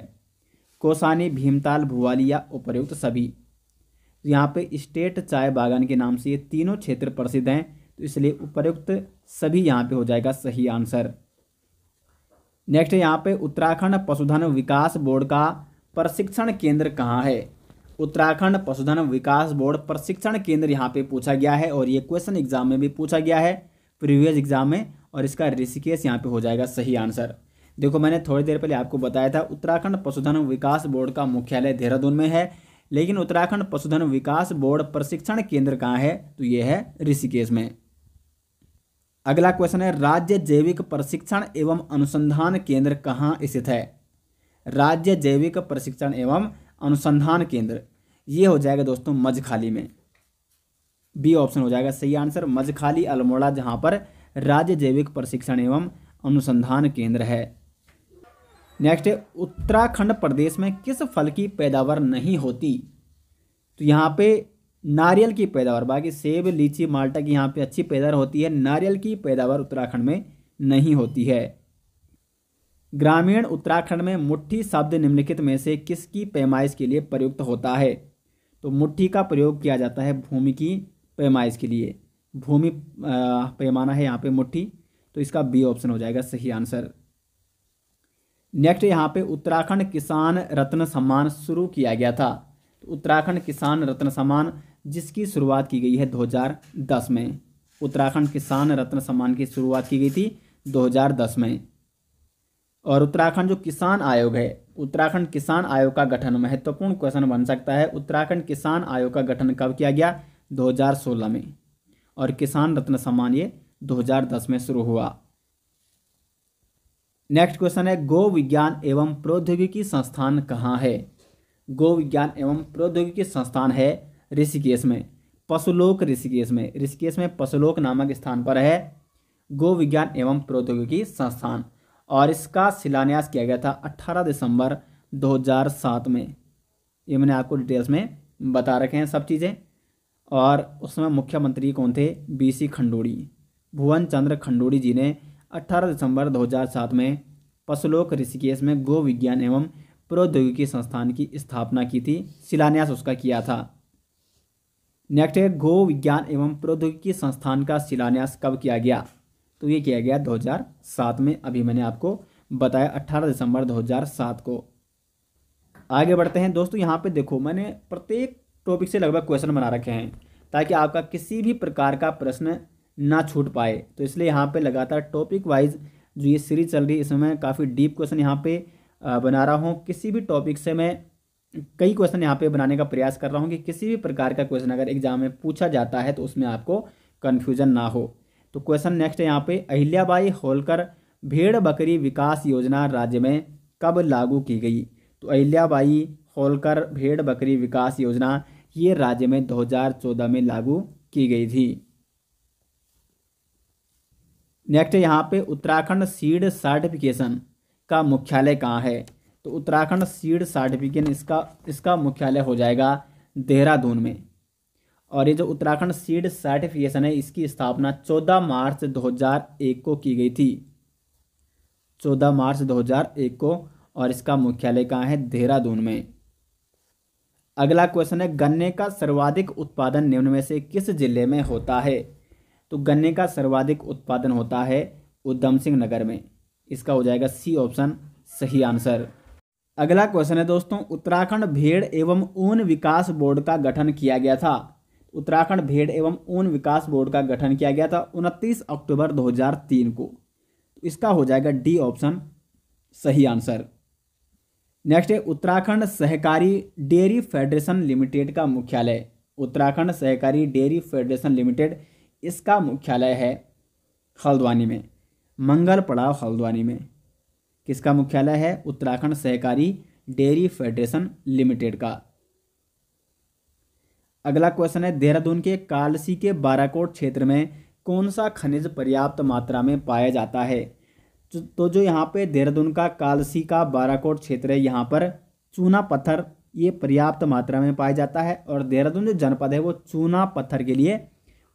कोसानी भीमताल भुवालिया उपयुक्त सभी तो यहाँ पे स्टेट चाय बागान के नाम से ये तीनों क्षेत्र प्रसिद्ध हैं तो इसलिए उपयुक्त सभी यहाँ पे हो जाएगा सही आंसर नेक्स्ट यहाँ पे उत्तराखंड पशुधन विकास बोर्ड का प्रशिक्षण केंद्र कहाँ है उत्तराखंड पशुधन विकास बोर्ड प्रशिक्षण केंद्र यहाँ पे पूछा गया है और ये क्वेश्चन एग्जाम में भी पूछा गया है प्रीवियस एग्जाम में और इसका ऋषिकेश यहाँ पे हो जाएगा सही आंसर देखो मैंने थोड़ी देर पहले आपको बताया था उत्तराखंड पशुधन विकास बोर्ड का मुख्यालय देहरादून में है लेकिन उत्तराखंड पशुधन विकास बोर्ड प्रशिक्षण केंद्र कहाँ है तो ये है ऋषिकेश में अगला क्वेश्चन है राज्य जैविक प्रशिक्षण एवं अनुसंधान केंद्र कहाँ स्थित है राज्य जैविक प्रशिक्षण एवं अनुसंधान केंद्र ये हो जाएगा दोस्तों मझखाली में बी ऑप्शन हो जाएगा सही आंसर मझखाली अल्मोड़ा जहाँ पर राज्य जैविक प्रशिक्षण एवं अनुसंधान केंद्र है नेक्स्ट है उत्तराखंड प्रदेश में किस फल की पैदावार नहीं होती तो यहाँ पे नारियल की पैदावार बाकी सेब लीची माल्टा की यहाँ पे अच्छी पैदावार होती है नारियल की पैदावार उत्तराखंड में नहीं होती है ग्रामीण उत्तराखंड में मुट्ठी शब्द निम्नलिखित में से किसकी पैमाइश के लिए प्रयुक्त होता है तो मुट्ठी का प्रयोग किया जाता है भूमि की पैमाइश के लिए भूमि पैमाना है यहाँ पे मुट्ठी तो इसका बी ऑप्शन हो जाएगा सही आंसर नेक्स्ट यहाँ पे उत्तराखंड किसान रत्न सम्मान शुरू किया गया था तो उत्तराखंड किसान रत्न सम्मान जिसकी शुरुआत की गई है 2010 में उत्तराखंड किसान रत्न सम्मान की शुरुआत की गई थी 2010 में और उत्तराखंड जो किसान आयोग है उत्तराखंड किसान आयोग का गठन महत्वपूर्ण क्वेश्चन बन सकता है उत्तराखंड किसान आयोग का गठन कब किया गया 2016 में और किसान रत्न सम्मान ये 2010 में शुरू हुआ नेक्स्ट क्वेश्चन है गो विज्ञान एवं प्रौद्योगिकी संस्थान कहाँ है गो विज्ञान एवं प्रौद्योगिकी संस्थान है ऋषिकेश में पशुलोक ऋषिकेश में ऋषिकेश में पशुलोक नामक स्थान पर है गो विज्ञान एवं प्रौद्योगिकी संस्थान और इसका शिलान्यास किया गया था 18 दिसंबर 2007 में ये मैंने आपको डिटेल्स में बता रखे हैं सब चीज़ें और उसमें मुख्यमंत्री कौन थे बीसी खंडूड़ी भुवन चंद्र खंडूड़ी जी ने 18 दिसंबर 2007 में पशुलोक ऋषिकेश में गो विज्ञान एवं प्रौद्योगिकी संस्थान की स्थापना की थी शिलान्यास उसका किया था नेक्स्ट है गो विज्ञान एवं प्रौद्योगिकी संस्थान का शिलान्यास कब किया गया तो ये किया गया 2007 में अभी मैंने आपको बताया 18 दिसंबर 2007 को आगे बढ़ते हैं दोस्तों यहाँ पे देखो मैंने प्रत्येक टॉपिक से लगभग क्वेश्चन बना रखे हैं ताकि आपका किसी भी प्रकार का प्रश्न ना छूट पाए तो इसलिए यहाँ पे लगातार टॉपिक वाइज जो ये सीरीज चल रही है इसमें मैं काफ़ी डीप क्वेश्चन यहाँ पे बना रहा हूँ किसी भी टॉपिक से मैं कई क्वेश्चन यहाँ पे बनाने का प्रयास कर रहा हूँ कि किसी भी प्रकार का क्वेश्चन अगर एग्जाम में पूछा जाता है तो उसमें आपको कन्फ्यूजन ना हो तो क्वेश्चन नेक्स्ट है यहाँ पे अहिल्याबाई होलकर भेड़ बकरी विकास योजना राज्य में कब लागू की गई तो अहिल्याबाई होलकर भेड़ बकरी विकास योजना ये राज्य में 2014 में लागू की गई थी नेक्स्ट यहाँ पे उत्तराखंड सीड सर्टिफिकेशन का मुख्यालय कहाँ है तो उत्तराखंड सीड सर्टिफिकेशन इसका इसका मुख्यालय हो जाएगा देहरादून में और ये जो उत्तराखंड सीड सर्टिफिकेशन है इसकी स्थापना 14 मार्च 2001 को की गई थी 14 मार्च 2001 को और इसका मुख्यालय कहाँ है देहरादून में अगला क्वेश्चन है गन्ने का सर्वाधिक उत्पादन निम्न में से किस जिले में होता है तो गन्ने का सर्वाधिक उत्पादन होता है उधम सिंह नगर में इसका हो जाएगा सी ऑप्शन सही आंसर अगला क्वेश्चन है दोस्तों उत्तराखंड भेड़ एवं ऊन विकास बोर्ड का गठन किया गया था उत्तराखंड भेड़ एवं ऊन विकास बोर्ड का गठन किया गया था 29 अक्टूबर 2003 को तो इसका हो जाएगा डी ऑप्शन सही आंसर नेक्स्ट है उत्तराखंड सहकारी डेयरी फेडरेशन लिमिटेड का मुख्यालय उत्तराखंड सहकारी डेयरी फेडरेशन लिमिटेड इसका मुख्यालय है हल्द्वानी में मंगल पड़ाव हल्द्वानी में किसका मुख्यालय है उत्तराखंड सहकारी डेयरी फेडरेशन लिमिटेड का अगला क्वेश्चन है देहरादून के कालसी के बाराकोट क्षेत्र में कौन सा खनिज पर्याप्त मात्रा में पाया जाता है तो, तो जो यहाँ पे देहरादून का कालसी का बाराकोट क्षेत्र है यहाँ पर चूना पत्थर ये पर्याप्त मात्रा में पाया जाता है और देहरादून जो जनपद है वो चूना पत्थर के लिए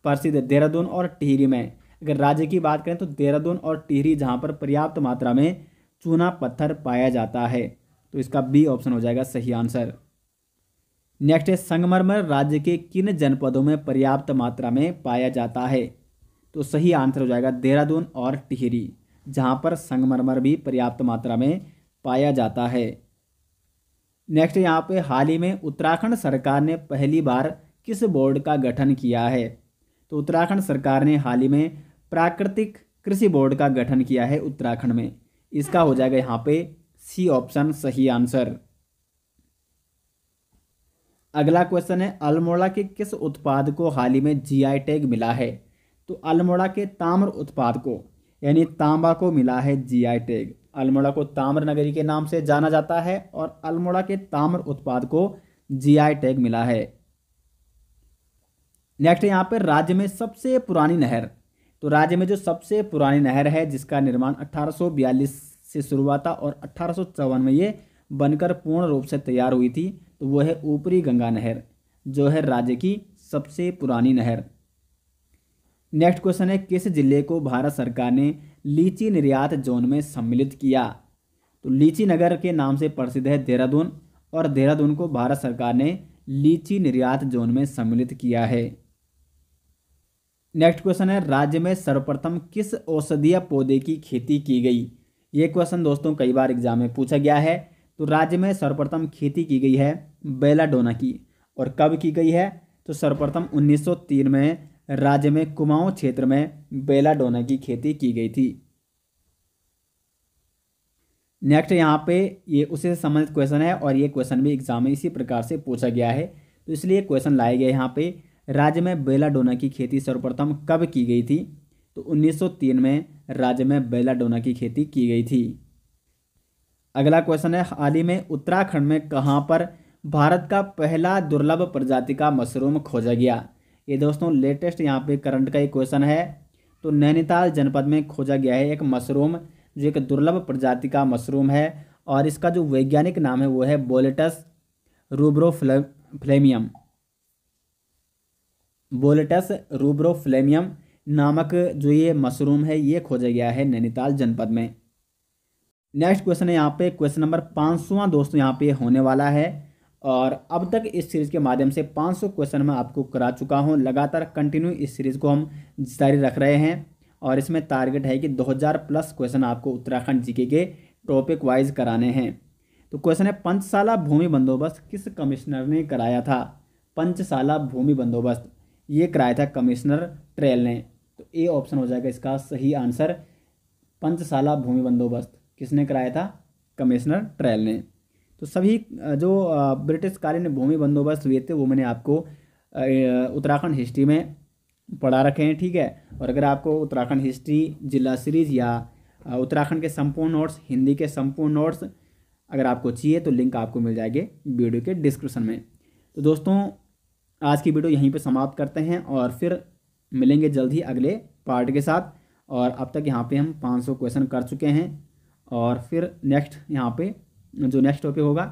प्रसिद्ध है देहरादून और टिहरी में अगर राज्य की बात करें तो देहरादून और टिहरी जहाँ पर पर्याप्त मात्रा में चूना पत्थर पाया जाता है तो इसका बी ऑप्शन हो जाएगा सही आंसर नेक्स्ट है संगमरमर राज्य के किन जनपदों में पर्याप्त मात्रा में पाया जाता है तो सही आंसर हो जाएगा देहरादून और टिहरी जहाँ पर संगमरमर भी पर्याप्त मात्रा में पाया जाता है नेक्स्ट यहाँ पे हाल ही में उत्तराखंड सरकार ने पहली बार किस बोर्ड का गठन किया है तो उत्तराखंड सरकार ने हाल ही में प्राकृतिक कृषि बोर्ड का गठन किया है उत्तराखंड में इसका हो जाएगा यहाँ पे सी ऑप्शन सही आंसर अगला क्वेश्चन है अल्मोड़ा के किस उत्पाद को हाल ही में जीआई टैग मिला है तो अल्मोड़ा के ताम्र उत्पाद को यानी तांबा को मिला है जीआई टैग अल्मोड़ा को ताम्र नगरी के नाम से जाना जाता है और अल्मोड़ा के ताम्र उत्पाद को जीआई टैग मिला है नेक्स्ट यहाँ पर राज्य में सबसे पुरानी नहर तो राज्य में जो सबसे पुरानी नहर है जिसका निर्माण अठारह से शुरू हुआ था और अठारह में ये बनकर पूर्ण रूप से तैयार हुई थी वो है ऊपरी गंगा नहर जो है राज्य की सबसे पुरानी नहर नेक्स्ट क्वेश्चन है किस जिले को भारत सरकार ने लीची निर्यात जोन में सम्मिलित किया तो लीची नगर के नाम से प्रसिद्ध है देहरादून और देहरादून को भारत सरकार ने लीची निर्यात जोन में सम्मिलित किया है नेक्स्ट क्वेश्चन है राज्य में सर्वप्रथम किस औषधीय पौधे की खेती की गई ये क्वेश्चन दोस्तों कई बार एग्जाम में पूछा गया है तो राज्य में सर्वप्रथम खेती की गई है बेलाडोना की और कब की गई है तो सर्वप्रथम 1903 में राज्य में कुमाऊं क्षेत्र में बेलाडोना की खेती की गई थी नेक्स्ट यहाँ पे ये उसी से संबंधित क्वेश्चन है और ये क्वेश्चन भी एग्जाम में इसी प्रकार से पूछा गया है तो इसलिए क्वेश्चन लाया गया यहाँ पे राज्य में बेलाडोना की खेती सर्वप्रथम कब की गई थी तो 1903 में राज्य में बेलाडोना की खेती की गई थी अगला क्वेश्चन है हाल ही में उत्तराखंड में कहाँ पर भारत का पहला दुर्लभ प्रजाति का मशरूम खोजा गया ये दोस्तों लेटेस्ट यहाँ पे करंट का एक क्वेश्चन है तो नैनीताल जनपद में खोजा गया है एक मशरूम जो एक दुर्लभ प्रजाति का मशरूम है और इसका जो वैज्ञानिक नाम है वो है बोलेटस रूब्रो फ्लेमियम बोलेटस रूब्रो फ्लेमियम नामक जो ये मशरूम है ये खोजा गया है नैनीताल जनपद में नेक्स्ट क्वेश्चन है यहाँ पे क्वेश्चन नंबर पाँच दोस्तों यहाँ पे होने वाला है और अब तक इस सीरीज़ के माध्यम से 500 क्वेश्चन मैं आपको करा चुका हूँ लगातार कंटिन्यू इस सीरीज़ को हम जारी रख रहे हैं और इसमें टारगेट है कि 2000 प्लस क्वेश्चन आपको उत्तराखंड जीके के टॉपिक वाइज कराने हैं तो क्वेश्चन है पंचशाला भूमि बंदोबस्त किस कमिश्नर ने कराया था पंचशाला भूमि बंदोबस्त ये कराया था कमिश्नर ट्रेल ने तो ए ऑप्शन हो जाएगा इसका सही आंसर पंचशाला भूमि बंदोबस्त किसने कराया था कमिश्नर ट्रायल ने तो सभी जो ब्रिटिशकालीन भूमि बंदोबस्त हुए थे वो मैंने आपको उत्तराखंड हिस्ट्री में पढ़ा रखे हैं ठीक है और अगर आपको उत्तराखंड हिस्ट्री जिला सीरीज या उत्तराखंड के संपूर्ण नोट्स हिंदी के संपूर्ण नोट्स अगर आपको चाहिए तो लिंक आपको मिल जाएंगे वीडियो के डिस्क्रिप्शन में तो दोस्तों आज की वीडियो यहीं पर समाप्त करते हैं और फिर मिलेंगे जल्द ही अगले पार्ट के साथ और अब तक यहाँ पे हम 500 क्वेश्चन कर चुके हैं और फिर नेक्स्ट यहाँ पे जो नेक्स्ट टॉपिक होगा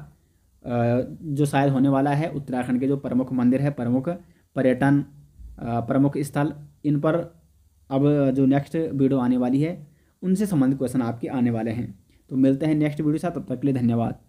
जो शायद होने वाला है उत्तराखंड के जो प्रमुख मंदिर है प्रमुख पर्यटन प्रमुख स्थल इन पर अब जो नेक्स्ट वीडियो आने वाली है उनसे संबंधित क्वेश्चन आपके आने वाले हैं तो मिलते हैं नेक्स्ट वीडियो साथ तब तक के लिए धन्यवाद